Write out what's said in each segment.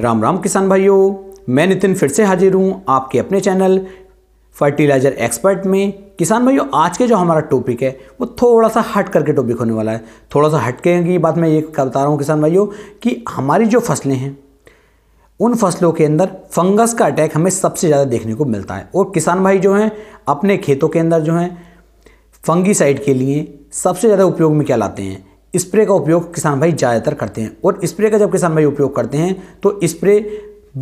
राम राम किसान भाइयों मैं नितिन फिर से हाजिर हूँ आपके अपने चैनल फर्टिलाइज़र एक्सपर्ट में किसान भाइयों आज के जो हमारा टॉपिक है वो थोड़ा सा हट करके टॉपिक होने वाला है थोड़ा सा हटके की बात मैं ये बता रहा हूँ किसान भाइयों कि हमारी जो फसलें हैं उन फसलों के अंदर फंगस का अटैक हमें सबसे ज़्यादा देखने को मिलता है और किसान भाई जो हैं अपने खेतों के अंदर जो हैं फंगी के लिए सबसे ज़्यादा उपयोग में क्या लाते हैं स्प्रे का उपयोग किसान भाई ज़्यादातर करते हैं और स्प्रे का जब किसान भाई उपयोग करते हैं तो स्प्रे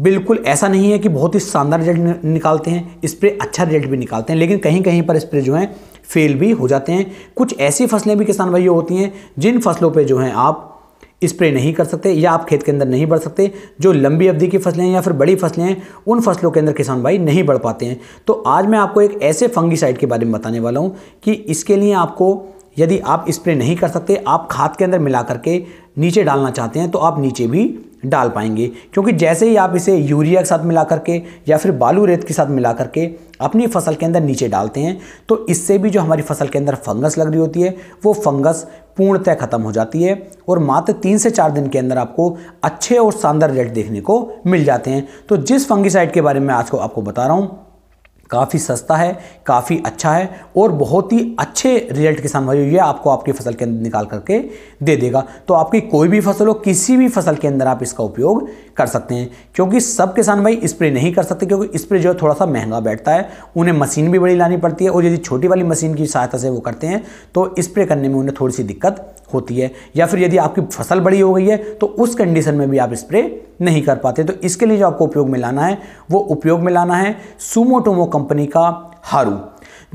बिल्कुल ऐसा नहीं है कि बहुत ही शानदार रिजल्ट निकालते हैं स्प्रे अच्छा रिजल्ट भी निकालते हैं लेकिन कहीं कहीं पर स्प्रे जो है फेल भी हो जाते हैं कुछ ऐसी फसलें भी किसान भाइयों होती हैं जिन फसलों पे जो हैं आप स्प्रे नहीं कर सकते या आप खेत के अंदर नहीं बढ़ सकते जो लंबी अवधि की फसलें हैं या फिर बड़ी फसलें हैं उन फसलों के अंदर किसान भाई नहीं बढ़ पाते हैं तो आज मैं आपको एक ऐसे फंगीसाइड के बारे में बताने वाला हूँ कि इसके लिए आपको यदि आप स्प्रे नहीं कर सकते आप खाद के अंदर मिला करके नीचे डालना चाहते हैं तो आप नीचे भी डाल पाएंगे क्योंकि जैसे ही आप इसे यूरिया के साथ मिला करके या फिर बालू रेत के साथ मिला करके अपनी फसल के अंदर नीचे डालते हैं तो इससे भी जो हमारी फसल के अंदर फंगस लग रही होती है वो फंगस पूर्णतः खत्म हो जाती है और मात्र तीन से चार दिन के अंदर आपको अच्छे और शानदार रिजल्ट देखने को मिल जाते हैं तो जिस फंगिसाइड के बारे में आज को आपको बता रहा हूँ काफ़ी सस्ता है काफ़ी अच्छा है और बहुत ही अच्छे रिजल्ट किसान भाई ये आपको आपकी फसल के अंदर निकाल करके दे देगा तो आपकी कोई भी फसल हो किसी भी फसल के अंदर आप इसका उपयोग कर सकते हैं क्योंकि सब किसान भाई स्प्रे नहीं कर सकते क्योंकि स्प्रे जो है थोड़ा सा महंगा बैठता है उन्हें मशीन भी बड़ी लानी पड़ती है और यदि छोटी वाली मशीन की सहायता से वो करते हैं तो स्प्रे करने में उन्हें थोड़ी सी दिक्कत होती है या फिर यदि आपकी फसल बड़ी हो गई है तो उस कंडीशन में भी आप स्प्रे नहीं कर पाते तो इसके लिए जो आपको उपयोग में लाना है वो उपयोग में लाना है सुमोटोमो कंपनी का हारू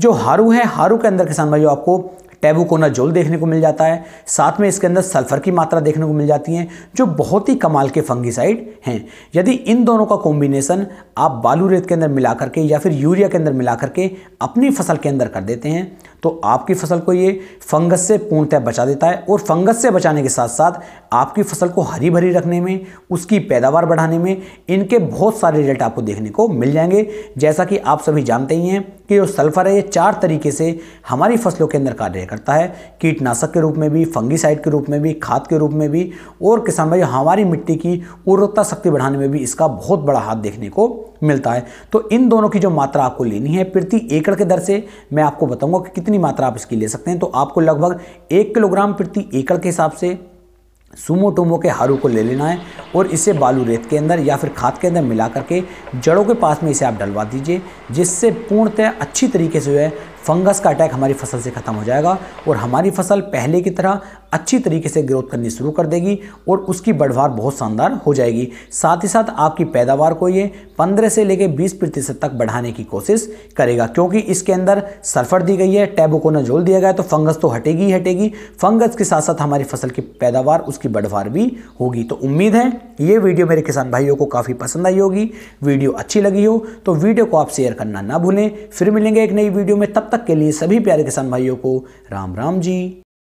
जो हारू है हारू के अंदर किसान जो आपको टैबू कोना जोल देखने को मिल जाता है साथ में इसके अंदर सल्फर की मात्रा देखने को मिल जाती है जो बहुत ही कमाल के फंगिसाइड हैं यदि इन दोनों का कॉम्बिनेशन आप बालू रेत के अंदर मिला करके या फिर यूरिया के अंदर मिला करके अपनी फसल के अंदर कर देते हैं तो आपकी फसल को ये फंगस से पूर्णतः बचा देता है और फंगस से बचाने के साथ साथ आपकी फसल को हरी भरी रखने में उसकी पैदावार बढ़ाने में इनके बहुत सारे रिजल्ट आपको देखने को मिल जाएंगे जैसा कि आप सभी जानते ही हैं कि जो सल्फर है ये चार तरीके से हमारी फसलों के अंदर कार्य करता है कीटनाशक के रूप में भी फंगीसाइड के रूप में भी खाद के रूप में भी और किसान भाई हमारी मिट्टी की उर्वरता शक्ति बढ़ाने में भी इसका बहुत बड़ा हाथ देखने को मिलता है तो इन दोनों की जो मात्रा आपको लेनी है प्रति एकड़ के दर से मैं आपको बताऊंगा कि कितनी मात्रा आप इसकी ले सकते हैं तो आपको लगभग एक किलोग्राम प्रति एकड़ के हिसाब से सुमो टुमो के हारू को ले लेना है और इसे बालू रेत के अंदर या फिर खाद के अंदर मिला करके जड़ों के पास में इसे आप डलवा दीजिए जिससे पूर्णतः अच्छी तरीके से जो है फंगस का अटैक हमारी फसल से ख़त्म हो जाएगा और हमारी फसल पहले की तरह अच्छी तरीके से ग्रोथ करनी शुरू कर देगी और उसकी बढ़वार बहुत शानदार हो जाएगी साथ ही साथ आपकी पैदावार को ये 15 से लेकर 20 प्रतिशत तक बढ़ाने की कोशिश करेगा क्योंकि इसके अंदर सल्फर दी गई है टैबोकोनाजोल दिया गया तो फंगस तो हटेगी ही हटेगी फंगस के साथ साथ हमारी फसल की पैदावार उसकी बढ़वार भी होगी तो उम्मीद है ये वीडियो मेरे किसान भाइयों को काफ़ी पसंद आई होगी वीडियो अच्छी लगी हो तो वीडियो को आप शेयर करना ना भूलें फिर मिलेंगे एक नई वीडियो में तब तक तक के लिए सभी प्यारे किसान भाइयों को राम राम जी